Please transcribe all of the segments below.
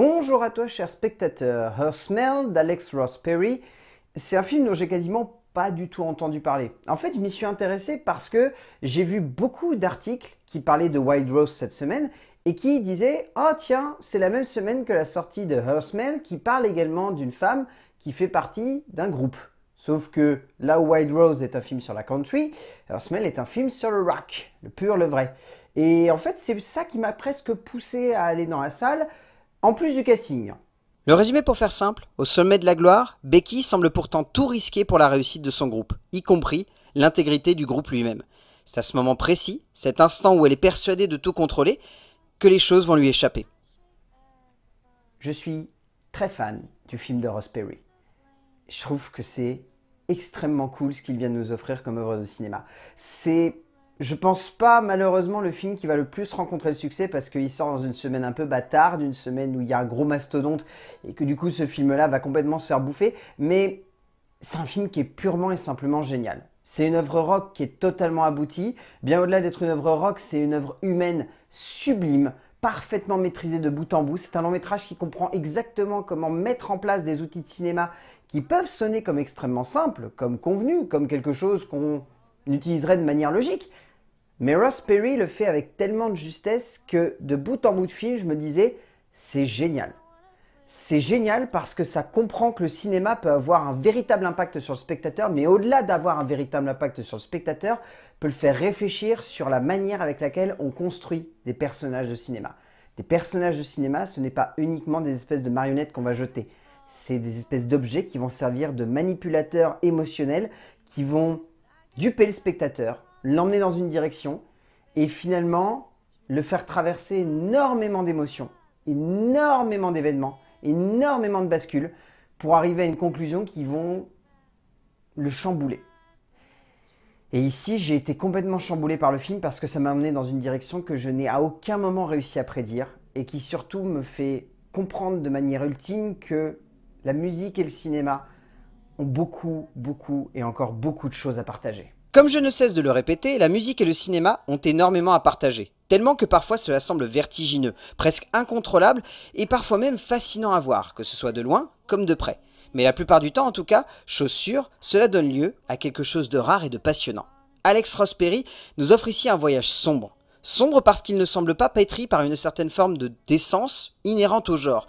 Bonjour à toi, cher spectateur. Her Smell d'Alex Ross Perry, c'est un film dont j'ai quasiment pas du tout entendu parler. En fait, je m'y suis intéressé parce que j'ai vu beaucoup d'articles qui parlaient de Wild Rose cette semaine et qui disaient Oh, tiens, c'est la même semaine que la sortie de Her Smell qui parle également d'une femme qui fait partie d'un groupe. Sauf que là où Wild Rose est un film sur la country, Her Smell est un film sur le rock, le pur, le vrai. Et en fait, c'est ça qui m'a presque poussé à aller dans la salle en plus du casting. Le résumé pour faire simple, au sommet de la gloire, Becky semble pourtant tout risquer pour la réussite de son groupe, y compris l'intégrité du groupe lui-même. C'est à ce moment précis, cet instant où elle est persuadée de tout contrôler, que les choses vont lui échapper. Je suis très fan du film de Ross Perry. Je trouve que c'est extrêmement cool ce qu'il vient de nous offrir comme œuvre de cinéma. C'est je pense pas malheureusement le film qui va le plus rencontrer le succès parce qu'il sort dans une semaine un peu bâtarde, une semaine où il y a un gros mastodonte et que du coup ce film-là va complètement se faire bouffer. Mais c'est un film qui est purement et simplement génial. C'est une œuvre rock qui est totalement aboutie. Bien au-delà d'être une œuvre rock, c'est une œuvre humaine sublime parfaitement maîtrisée de bout en bout. C'est un long métrage qui comprend exactement comment mettre en place des outils de cinéma qui peuvent sonner comme extrêmement simples, comme convenus, comme quelque chose qu'on utiliserait de manière logique, mais Ross Perry le fait avec tellement de justesse que de bout en bout de film, je me disais, c'est génial. C'est génial parce que ça comprend que le cinéma peut avoir un véritable impact sur le spectateur, mais au-delà d'avoir un véritable impact sur le spectateur, peut le faire réfléchir sur la manière avec laquelle on construit des personnages de cinéma. Des personnages de cinéma, ce n'est pas uniquement des espèces de marionnettes qu'on va jeter. C'est des espèces d'objets qui vont servir de manipulateurs émotionnels, qui vont duper le spectateur, l'emmener dans une direction et finalement le faire traverser énormément d'émotions, énormément d'événements, énormément de bascules pour arriver à une conclusion qui vont le chambouler. Et ici, j'ai été complètement chamboulé par le film parce que ça m'a amené dans une direction que je n'ai à aucun moment réussi à prédire et qui surtout me fait comprendre de manière ultime que la musique et le cinéma ont beaucoup, beaucoup et encore beaucoup de choses à partager. Comme je ne cesse de le répéter, la musique et le cinéma ont énormément à partager. Tellement que parfois cela semble vertigineux, presque incontrôlable et parfois même fascinant à voir, que ce soit de loin comme de près. Mais la plupart du temps, en tout cas, chose sûre, cela donne lieu à quelque chose de rare et de passionnant. Alex Perry nous offre ici un voyage sombre. Sombre parce qu'il ne semble pas pétri par une certaine forme de décence inhérente au genre,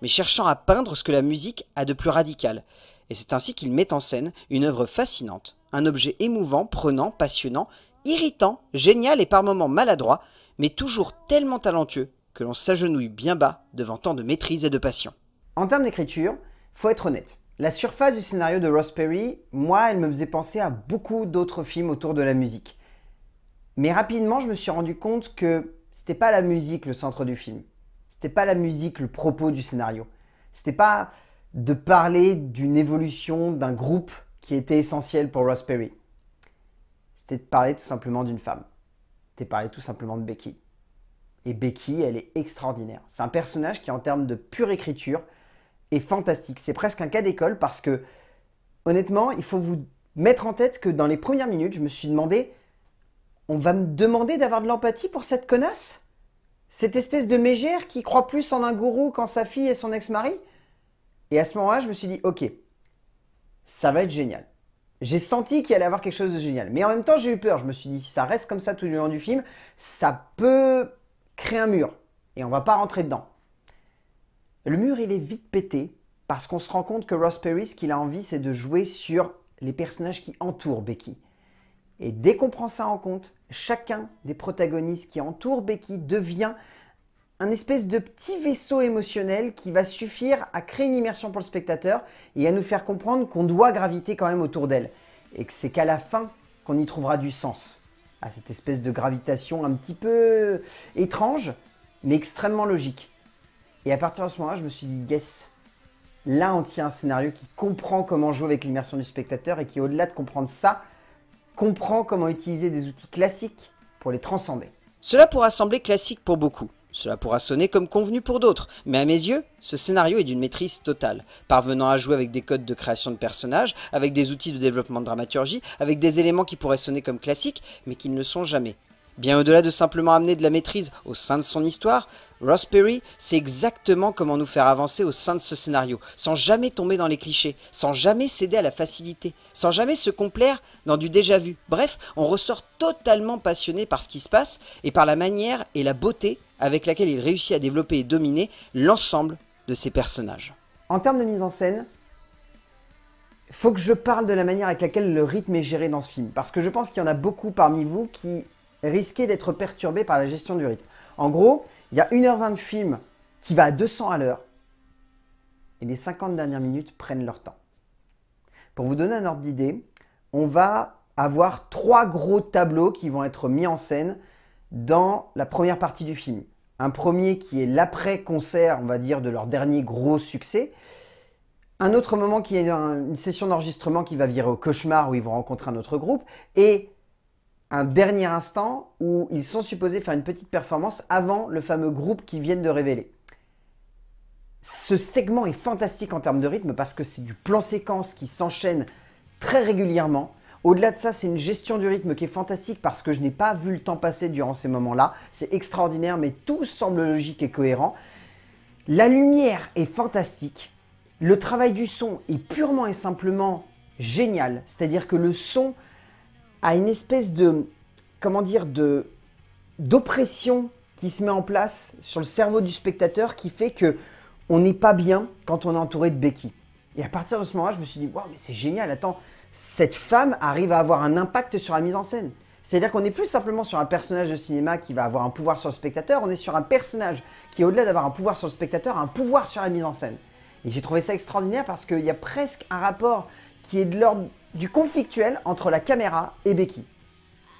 mais cherchant à peindre ce que la musique a de plus radical. Et c'est ainsi qu'il met en scène une œuvre fascinante un objet émouvant, prenant, passionnant, irritant, génial et par moments maladroit, mais toujours tellement talentueux que l'on s'agenouille bien bas devant tant de maîtrise et de passion. En termes d'écriture, faut être honnête. La surface du scénario de Ross Perry, moi, elle me faisait penser à beaucoup d'autres films autour de la musique. Mais rapidement, je me suis rendu compte que c'était pas la musique le centre du film. C'était pas la musique le propos du scénario. C'était pas de parler d'une évolution d'un groupe qui était essentiel pour Ross Perry. C'était de parler tout simplement d'une femme. C'était de parler tout simplement de Becky. Et Becky, elle est extraordinaire. C'est un personnage qui, en termes de pure écriture, est fantastique. C'est presque un cas d'école parce que, honnêtement, il faut vous mettre en tête que dans les premières minutes, je me suis demandé on va me demander d'avoir de l'empathie pour cette connasse Cette espèce de mégère qui croit plus en un gourou qu'en sa fille et son ex-mari Et à ce moment-là, je me suis dit ok, ça va être génial. J'ai senti qu'il allait avoir quelque chose de génial. Mais en même temps, j'ai eu peur. Je me suis dit, si ça reste comme ça tout le long du film, ça peut créer un mur. Et on va pas rentrer dedans. Le mur, il est vite pété parce qu'on se rend compte que Ross Perry, ce qu'il a envie, c'est de jouer sur les personnages qui entourent Becky. Et dès qu'on prend ça en compte, chacun des protagonistes qui entourent Becky devient un espèce de petit vaisseau émotionnel qui va suffire à créer une immersion pour le spectateur et à nous faire comprendre qu'on doit graviter quand même autour d'elle. Et que c'est qu'à la fin qu'on y trouvera du sens à cette espèce de gravitation un petit peu étrange, mais extrêmement logique. Et à partir de ce moment-là, je me suis dit, yes, là on tient un scénario qui comprend comment jouer avec l'immersion du spectateur et qui, au-delà de comprendre ça, comprend comment utiliser des outils classiques pour les transcender. Cela pourra sembler classique pour beaucoup, cela pourra sonner comme convenu pour d'autres, mais à mes yeux, ce scénario est d'une maîtrise totale, parvenant à jouer avec des codes de création de personnages, avec des outils de développement de dramaturgie, avec des éléments qui pourraient sonner comme classiques, mais qui ne le sont jamais. Bien au-delà de simplement amener de la maîtrise au sein de son histoire, Ross Perry sait exactement comment nous faire avancer au sein de ce scénario, sans jamais tomber dans les clichés, sans jamais céder à la facilité, sans jamais se complaire dans du déjà vu. Bref, on ressort totalement passionné par ce qui se passe et par la manière et la beauté avec laquelle il réussit à développer et dominer l'ensemble de ses personnages. En termes de mise en scène, il faut que je parle de la manière avec laquelle le rythme est géré dans ce film, parce que je pense qu'il y en a beaucoup parmi vous qui risquaient d'être perturbés par la gestion du rythme. En gros, il y a 1h20 de film qui va à 200 à l'heure, et les 50 dernières minutes prennent leur temps. Pour vous donner un ordre d'idée, on va avoir trois gros tableaux qui vont être mis en scène dans la première partie du film. Un premier qui est l'après-concert, on va dire, de leur dernier gros succès. Un autre moment qui est une session d'enregistrement qui va virer au cauchemar où ils vont rencontrer un autre groupe. Et un dernier instant où ils sont supposés faire une petite performance avant le fameux groupe qu'ils viennent de révéler. Ce segment est fantastique en termes de rythme parce que c'est du plan séquence qui s'enchaîne très régulièrement. Au-delà de ça, c'est une gestion du rythme qui est fantastique parce que je n'ai pas vu le temps passer durant ces moments-là. C'est extraordinaire, mais tout semble logique et cohérent. La lumière est fantastique. Le travail du son est purement et simplement génial. C'est-à-dire que le son a une espèce de, comment dire, de d'oppression qui se met en place sur le cerveau du spectateur qui fait que on n'est pas bien quand on est entouré de béquilles. Et à partir de ce moment-là, je me suis dit, waouh, mais c'est génial, attends, cette femme arrive à avoir un impact sur la mise en scène. C'est-à-dire qu'on n'est plus simplement sur un personnage de cinéma qui va avoir un pouvoir sur le spectateur, on est sur un personnage qui, au-delà d'avoir un pouvoir sur le spectateur, a un pouvoir sur la mise en scène. Et j'ai trouvé ça extraordinaire parce qu'il y a presque un rapport qui est de l'ordre du conflictuel entre la caméra et Becky.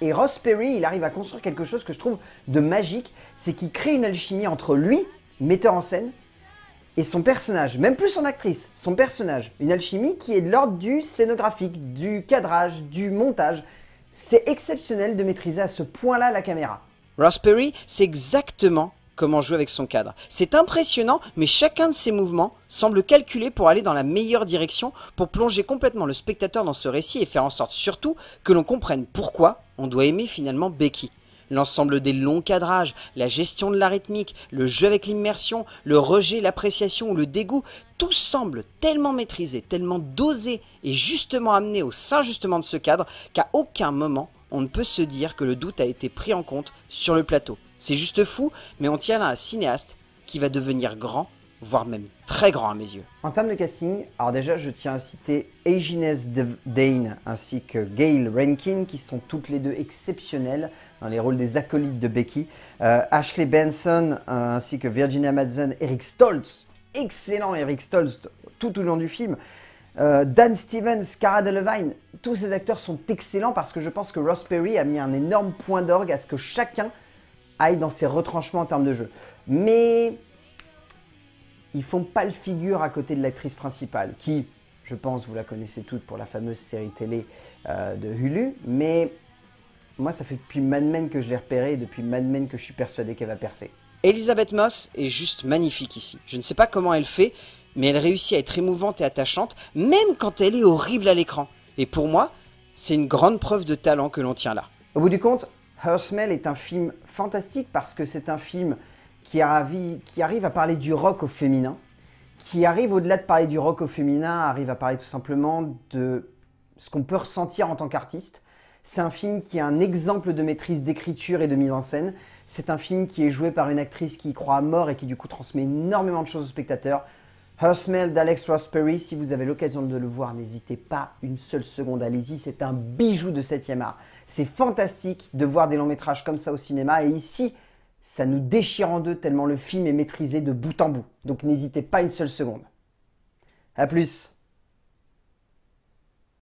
Et Ross Perry, il arrive à construire quelque chose que je trouve de magique, c'est qu'il crée une alchimie entre lui, metteur en scène, et son personnage, même plus son actrice, son personnage, une alchimie qui est de l'ordre du scénographique, du cadrage, du montage. C'est exceptionnel de maîtriser à ce point-là la caméra. Raspberry, c'est exactement comment jouer avec son cadre. C'est impressionnant, mais chacun de ses mouvements semble calculé pour aller dans la meilleure direction, pour plonger complètement le spectateur dans ce récit et faire en sorte surtout que l'on comprenne pourquoi on doit aimer finalement Becky. L'ensemble des longs cadrages, la gestion de la rythmique, le jeu avec l'immersion, le rejet, l'appréciation ou le dégoût, tout semble tellement maîtrisé, tellement dosé et justement amené au sein justement de ce cadre qu'à aucun moment on ne peut se dire que le doute a été pris en compte sur le plateau. C'est juste fou, mais on tient là un cinéaste qui va devenir grand voire même très grand à mes yeux. En termes de casting, alors déjà je tiens à citer Agnes Dane ainsi que Gail Rankin qui sont toutes les deux exceptionnelles dans les rôles des acolytes de Becky. Euh, Ashley Benson euh, ainsi que Virginia Madsen, Eric Stoltz, excellent Eric Stoltz tout au long du film. Euh, Dan Stevens, Cara Delevingne, tous ces acteurs sont excellents parce que je pense que Ross Perry a mis un énorme point d'orgue à ce que chacun aille dans ses retranchements en termes de jeu. Mais ils font pas le figure à côté de l'actrice principale, qui, je pense, vous la connaissez toutes pour la fameuse série télé euh, de Hulu, mais moi, ça fait depuis Mad Men que je l'ai repérée depuis Mad Men que je suis persuadé qu'elle va percer. Elisabeth Moss est juste magnifique ici. Je ne sais pas comment elle fait, mais elle réussit à être émouvante et attachante, même quand elle est horrible à l'écran. Et pour moi, c'est une grande preuve de talent que l'on tient là. Au bout du compte, Her Smell est un film fantastique parce que c'est un film qui, arrive, à parler du rock au féminin, qui arrive au-delà de parler du rock au féminin, arrive à parler tout simplement de ce qu'on peut ressentir en tant qu'artiste. C'est un film qui est un exemple de maîtrise d'écriture et de mise en scène. C'est un film qui est joué par une actrice qui y croit à mort et qui du coup transmet énormément de choses au spectateur. « Her Smell d'Alex Raspberry, si vous avez l'occasion de le voir, n'hésitez pas une seule seconde, allez-y, c'est un bijou de 7 art. C'est fantastique de voir des longs métrages comme ça au cinéma et ici, ça nous déchire en deux tellement le film est maîtrisé de bout en bout. Donc n'hésitez pas une seule seconde. A plus